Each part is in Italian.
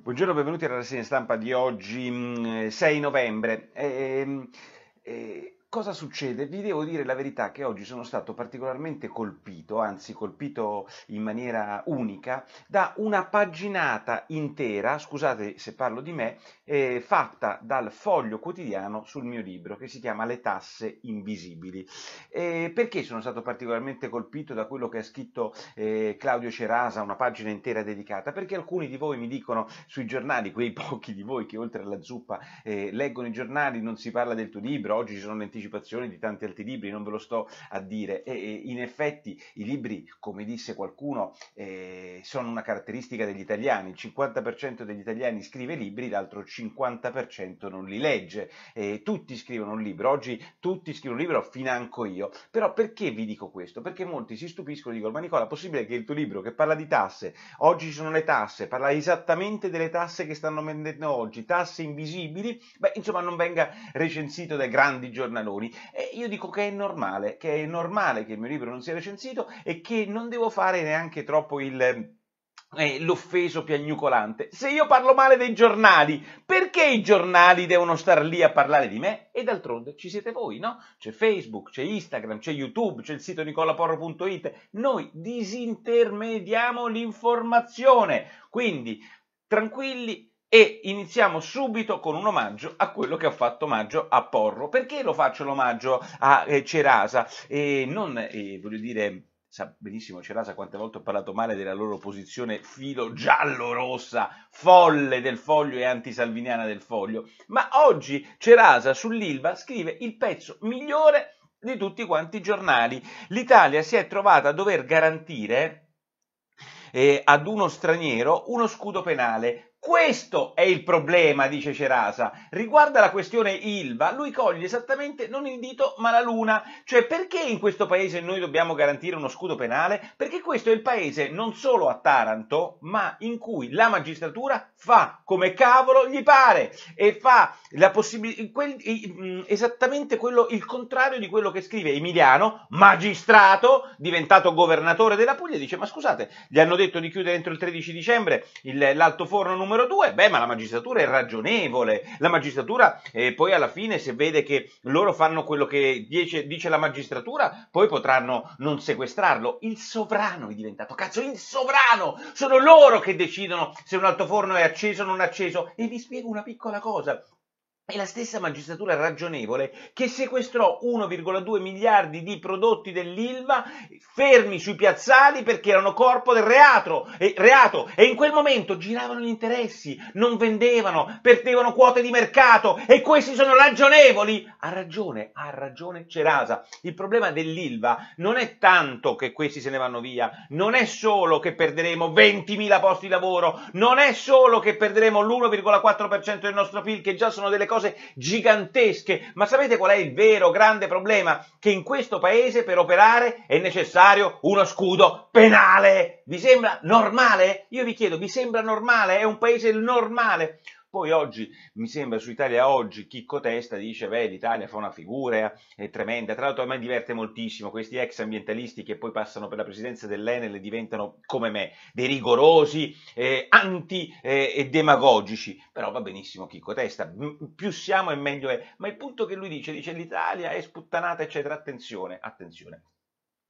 Buongiorno, benvenuti alla rassegna stampa di oggi, 6 mm, eh, novembre. Ehm, eh, eh, Cosa succede? Vi devo dire la verità che oggi sono stato particolarmente colpito, anzi colpito in maniera unica, da una paginata intera, scusate se parlo di me, eh, fatta dal foglio quotidiano sul mio libro che si chiama Le tasse invisibili. Eh, perché sono stato particolarmente colpito da quello che ha scritto eh, Claudio Cerasa, una pagina intera dedicata? Perché alcuni di voi mi dicono sui giornali, quei pochi di voi che oltre alla zuppa eh, leggono i giornali, non si parla del tuo libro, oggi ci sono le anticipazione di tanti altri libri, non ve lo sto a dire. E, e in effetti i libri, come disse qualcuno, eh, sono una caratteristica degli italiani. Il 50% degli italiani scrive libri, l'altro 50% non li legge. Eh, tutti scrivono un libro, oggi tutti scrivono un libro, financo io. Però perché vi dico questo? Perché molti si stupiscono e dicono, ma Nicola, è possibile che il tuo libro che parla di tasse, oggi ci sono le tasse, parla esattamente delle tasse che stanno vendendo oggi, tasse invisibili, beh, insomma non venga recensito dai grandi giornali Meloni. E io dico che è normale, che è normale che il mio libro non sia recensito e che non devo fare neanche troppo il eh, l'offeso piagnucolante. Se io parlo male dei giornali, perché i giornali devono star lì a parlare di me? E d'altronde ci siete voi, no? C'è Facebook, c'è Instagram, c'è YouTube, c'è il sito nicolaporro.it. Noi disintermediamo l'informazione. Quindi, tranquilli, e iniziamo subito con un omaggio a quello che ha fatto omaggio a Porro. Perché lo faccio l'omaggio a eh, Cerasa? E non, eh, voglio dire, sa benissimo Cerasa quante volte ho parlato male della loro posizione filo giallo-rossa, folle del foglio e antisalviniana del foglio, ma oggi Cerasa sull'Ilva scrive il pezzo migliore di tutti quanti i giornali. L'Italia si è trovata a dover garantire eh, ad uno straniero uno scudo penale questo è il problema, dice Cerasa. Riguarda la questione Ilva, lui coglie esattamente non il dito ma la luna. Cioè perché in questo paese noi dobbiamo garantire uno scudo penale? Perché questo è il paese non solo a Taranto, ma in cui la magistratura fa come cavolo gli pare e fa quel, esattamente quello, il contrario di quello che scrive Emiliano, magistrato, diventato governatore della Puglia, dice ma scusate, gli hanno detto di chiudere entro il 13 dicembre l'alto forno numero numero due, beh, ma la magistratura è ragionevole, la magistratura eh, poi alla fine se vede che loro fanno quello che dice, dice, la magistratura, poi potranno non sequestrarlo. Il sovrano è diventato, cazzo, il sovrano! Sono loro che decidono se un altoforno è acceso o non acceso. E vi spiego una piccola cosa, e la stessa magistratura ragionevole che sequestrò 1,2 miliardi di prodotti dell'Ilva fermi sui piazzali perché erano corpo del reato e, reato e in quel momento giravano gli interessi, non vendevano, perdevano quote di mercato e questi sono ragionevoli. Ha ragione, ha ragione Cerasa. Il problema dell'Ilva non è tanto che questi se ne vanno via, non è solo che perderemo 20.000 posti di lavoro, non è solo che perderemo l'1,4% del nostro PIL che già sono delle cose cose gigantesche, ma sapete qual è il vero grande problema? Che in questo paese per operare è necessario uno scudo penale. Vi sembra normale? Io vi chiedo, vi sembra normale? È un paese normale? Poi oggi, mi sembra, su Italia Oggi, Chicco Testa dice, beh, l'Italia fa una figura, è tremenda. Tra l'altro a me diverte moltissimo questi ex ambientalisti che poi passano per la presidenza dell'Enel e diventano, come me, dei rigorosi, eh, anti eh, e demagogici. Però va benissimo Chicco Testa, più siamo e meglio è. Ma il punto che lui dice, dice l'Italia è sputtanata, eccetera, attenzione, attenzione.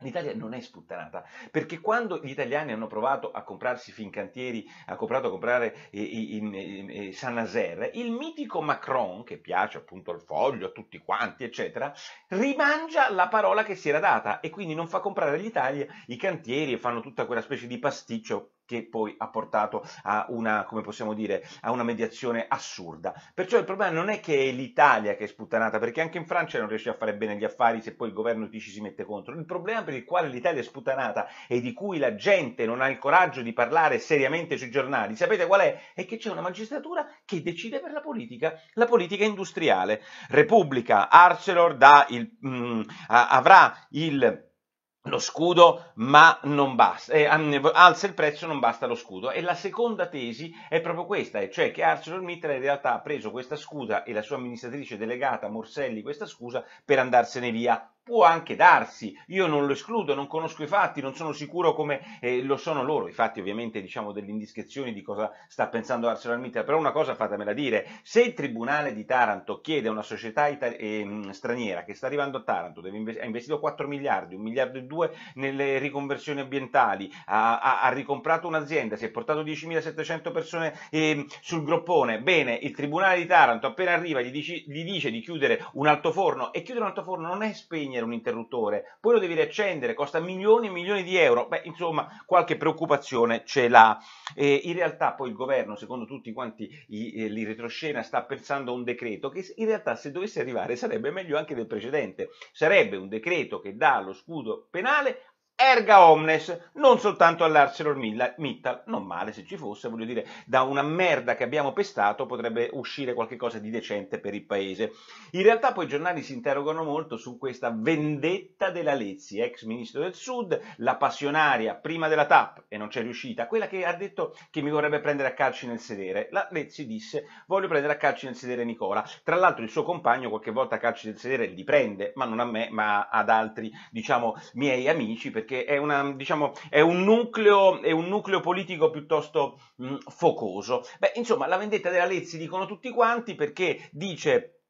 L'Italia non è sputtanata, perché quando gli italiani hanno provato a comprarsi Fincantieri, ha comprato a comprare eh, eh, Sanaser, il mitico Macron, che piace appunto al foglio, a tutti quanti, eccetera, rimangia la parola che si era data e quindi non fa comprare all'Italia i cantieri e fanno tutta quella specie di pasticcio che poi ha portato a una, come possiamo dire, a una mediazione assurda. Perciò il problema non è che è l'Italia che è sputtanata, perché anche in Francia non riesce a fare bene gli affari se poi il governo ti ci si mette contro. Il problema per il quale l'Italia è sputtanata e di cui la gente non ha il coraggio di parlare seriamente sui giornali, sapete qual è? È che c'è una magistratura che decide per la politica, la politica industriale. Repubblica, Arcelor da il, mm, avrà il lo scudo, ma non basta, eh, alza il prezzo, non basta lo scudo. E la seconda tesi è proprio questa, cioè che ArcelorMittal in realtà ha preso questa scusa e la sua amministratrice delegata Morselli questa scusa per andarsene via Può anche darsi, io non lo escludo, non conosco i fatti, non sono sicuro come eh, lo sono loro, i fatti ovviamente diciamo delle indiscrezioni di cosa sta pensando ArcelorMittal, però una cosa fatemela dire, se il Tribunale di Taranto chiede a una società itali- eh, straniera che sta arrivando a Taranto, invest- ha investito 4 miliardi, 1 miliardo e 2 nelle riconversioni ambientali, ha, ha, ha ricomprato un'azienda, si è portato 10.700 persone eh, sul groppone, bene, il Tribunale di Taranto appena arriva gli, dici- gli dice di chiudere un altoforno e chiudere un altoforno non è spegno spegnere un interruttore, poi lo devi riaccendere, costa milioni e milioni di euro, beh insomma qualche preoccupazione ce l'ha. Eh, in realtà poi il governo, secondo tutti quanti i, eh, retroscena, sta pensando a un decreto che in realtà se dovesse arrivare sarebbe meglio anche del precedente, sarebbe un decreto che dà lo scudo penale erga omnes, non soltanto all'ArcelorMittal, non male se ci fosse, voglio dire, da una merda che abbiamo pestato potrebbe uscire qualcosa di decente per il paese. In realtà poi i giornali si interrogano molto su questa vendetta della Lezzi, ex ministro del Sud, la passionaria prima della TAP e non c'è riuscita, quella che ha detto che mi vorrebbe prendere a calci nel sedere. La Lezzi disse voglio prendere a calci nel sedere Nicola. Tra l'altro il suo compagno qualche volta a calci nel sedere li prende, ma non a me, ma ad altri, diciamo, miei amici perché perché è, una, diciamo, è, un, nucleo, è un, nucleo, politico piuttosto mh, focoso. Beh, insomma, la vendetta della Lezzi dicono tutti quanti perché dice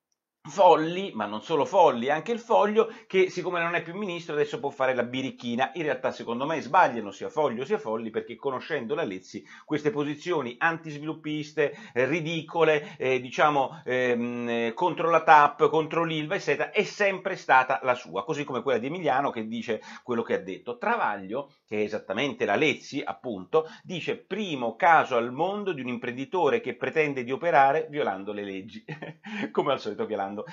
folli, ma non solo folli, anche il foglio che siccome non è più ministro adesso può fare la birichina. In realtà secondo me sbagliano sia foglio sia folli perché conoscendo la Lezzi queste posizioni antisviluppiste, eh, ridicole, eh, diciamo ehm, eh, contro la TAP, contro l'Ilva, eccetera, è sempre stata la sua, così come quella di Emiliano che dice quello che ha detto. Travaglio, che è esattamente la Lezzi, appunto, dice primo caso al mondo di un imprenditore che pretende di operare violando le leggi, come al solito violando parlando.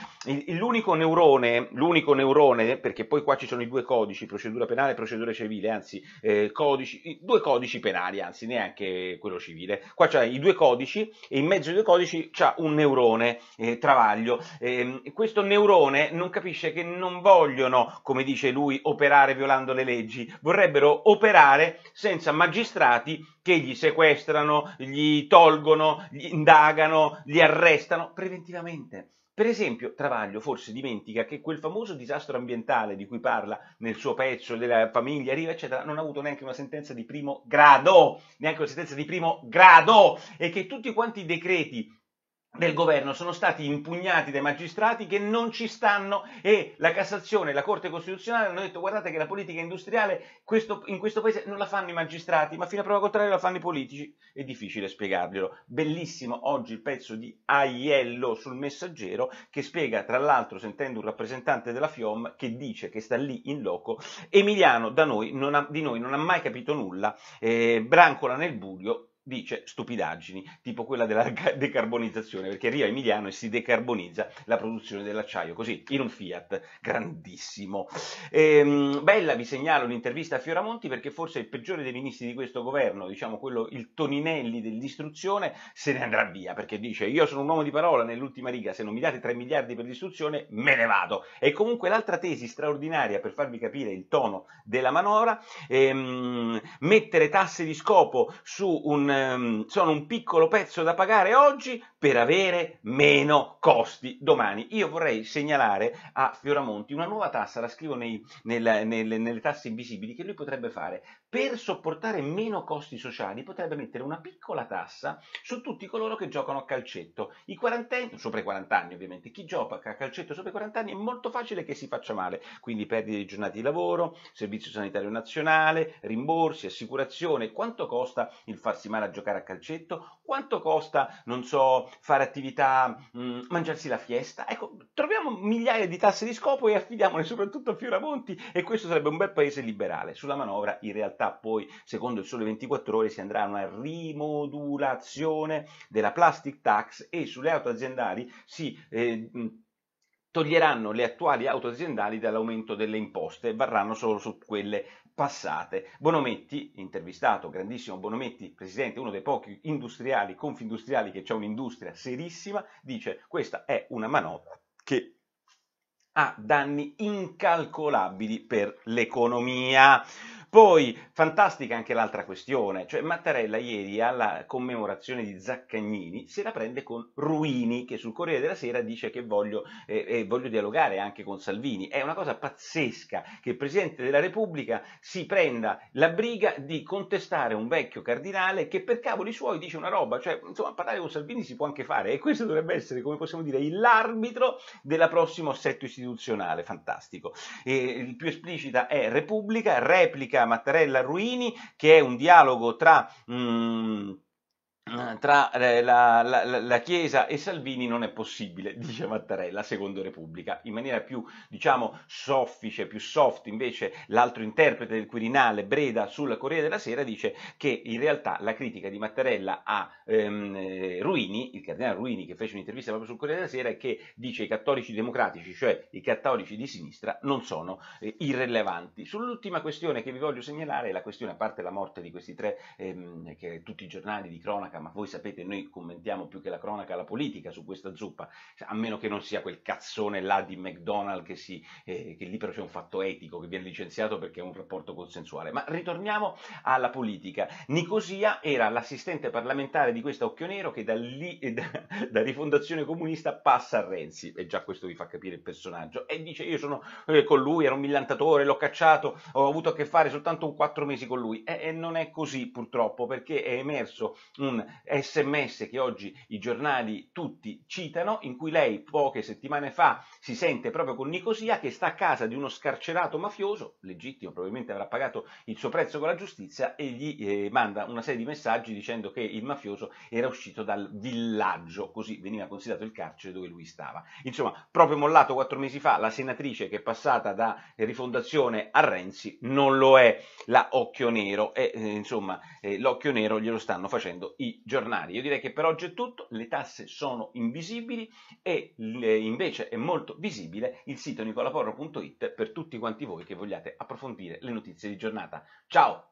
L'unico neurone, l'unico neurone, perché poi qua ci sono i due codici, procedura penale e procedura civile, anzi, eh, codici, due codici penali, anzi, neanche quello civile. Qua c'è i due codici e in mezzo ai due codici c'è un neurone, eh, Travaglio. Eh, questo neurone non capisce che non vogliono, come dice lui, operare violando le leggi, vorrebbero operare senza magistrati che gli sequestrano, gli tolgono, gli indagano, li arrestano preventivamente. Per esempio, Travaglio forse dimentica che quel famoso disastro ambientale di cui parla nel suo pezzo della famiglia Riva, eccetera, non ha avuto neanche una sentenza di primo grado, neanche una sentenza di primo grado, e che tutti quanti i decreti del governo sono stati impugnati dai magistrati che non ci stanno e la Cassazione e la Corte Costituzionale hanno detto guardate che la politica industriale questo, in questo paese non la fanno i magistrati ma fino a prova contraria la fanno i politici è difficile spiegarglielo bellissimo oggi il pezzo di Aiello sul messaggero che spiega tra l'altro sentendo un rappresentante della FIOM che dice che sta lì in loco Emiliano noi, ha, di noi non ha mai capito nulla eh, brancola nel buio dice stupidaggini, tipo quella della decarbonizzazione, perché arriva Emiliano e si decarbonizza la produzione dell'acciaio, così in un Fiat grandissimo. Ehm, bella, vi segnalo un'intervista a Fioramonti perché forse il peggiore dei ministri di questo governo, diciamo quello, il Toninelli dell'istruzione, se ne andrà via perché dice io sono un uomo di parola nell'ultima riga, se non mi date 3 miliardi per l'istruzione me ne vado. E comunque l'altra tesi straordinaria per farvi capire il tono della manovra, ehm, mettere tasse di scopo su un ehm, sono un piccolo pezzo da pagare oggi per avere meno costi domani. Io vorrei segnalare a Fioramonti una nuova tassa, la scrivo nei, nel, nel, nelle tasse invisibili, che lui potrebbe fare per sopportare meno costi sociali, potrebbe mettere una piccola tassa su tutti coloro che giocano a calcetto. I quarantenni, sopra i 40 anni ovviamente, chi gioca a calcetto sopra i 40 anni è molto facile che si faccia male, quindi perdite di giornate di lavoro, servizio sanitario nazionale, rimborsi, assicurazione, quanto costa il farsi male costa giocare a calcetto, quanto costa, non so, fare attività, mh, mm, mangiarsi la fiesta. Ecco, troviamo migliaia di tasse di scopo e affidiamole soprattutto a Fioramonti e questo sarebbe un bel paese liberale. Sulla manovra in realtà poi, secondo il Sole 24 ore, si andrà a una rimodulazione della plastic tax e sulle auto aziendali si... Eh, mm, toglieranno le attuali auto aziendali dall'aumento delle imposte e varranno solo su quelle passate. Bonometti, intervistato, grandissimo Bonometti, presidente, uno dei pochi industriali, confindustriali che c'è un'industria serissima, dice questa è una manovra che ha danni incalcolabili per l'economia. Poi, fantastica anche l'altra questione, cioè Mattarella ieri alla commemorazione di Zaccagnini se la prende con Ruini, che sul Corriere della Sera dice che voglio, eh, eh, voglio dialogare anche con Salvini. È una cosa pazzesca che il Presidente della Repubblica si prenda la briga di contestare un vecchio cardinale che per cavoli suoi dice una roba, cioè insomma parlare con Salvini si può anche fare e questo dovrebbe essere, come possiamo dire, l'arbitro della prossima assetto istituzionale, fantastico. E, il più esplicita è Repubblica, replica Mattarella-Ruini, che è un dialogo tra... Mh, eh, tra eh, la, la, la, Chiesa e Salvini non è possibile, dice Mattarella, secondo Repubblica. In maniera più, diciamo, soffice, più soft, invece, l'altro interprete del Quirinale, Breda, sul Corriere della Sera, dice che in realtà la critica di Mattarella a ehm, eh, Ruini, il cardinale Ruini, che fece un'intervista proprio sul Corriere della Sera, è che dice che i cattolici democratici, cioè i cattolici di sinistra, non sono eh, irrilevanti. Sull'ultima questione che vi voglio segnalare, la questione, a parte la morte di questi tre, ehm, che tutti i giornali di cronaca cronaca, ma voi sapete, noi commentiamo più che la cronaca la politica su questa zuppa, a meno che non sia quel cazzone là di McDonald's che, si, eh, che lì però c'è un fatto etico, che viene licenziato perché è un rapporto consensuale. Ma ritorniamo alla politica. Nicosia era l'assistente parlamentare di questo occhio nero che da, lì, da, da rifondazione comunista passa a Renzi, e già questo vi fa capire il personaggio, e dice io sono eh, con lui, era un millantatore, l'ho cacciato, ho avuto a che fare soltanto un quattro mesi con lui. E, e non è così purtroppo, perché è emerso un sms che oggi i giornali tutti citano, in cui lei poche settimane fa si sente proprio con Nicosia che sta a casa di uno scarcerato mafioso, legittimo, probabilmente avrà pagato il suo prezzo con la giustizia, e gli eh, manda una serie di messaggi dicendo che il mafioso era uscito dal villaggio, così veniva considerato il carcere dove lui stava. Insomma, proprio mollato quattro mesi fa, la senatrice che è passata da rifondazione a Renzi non lo è, la Occhio Nero, e eh, insomma eh, l'Occhio Nero glielo stanno facendo i giornali. Io direi che per oggi è tutto, le tasse sono invisibili e invece è molto visibile il sito nicolaporro.it per tutti quanti voi che vogliate approfondire le notizie di giornata. Ciao!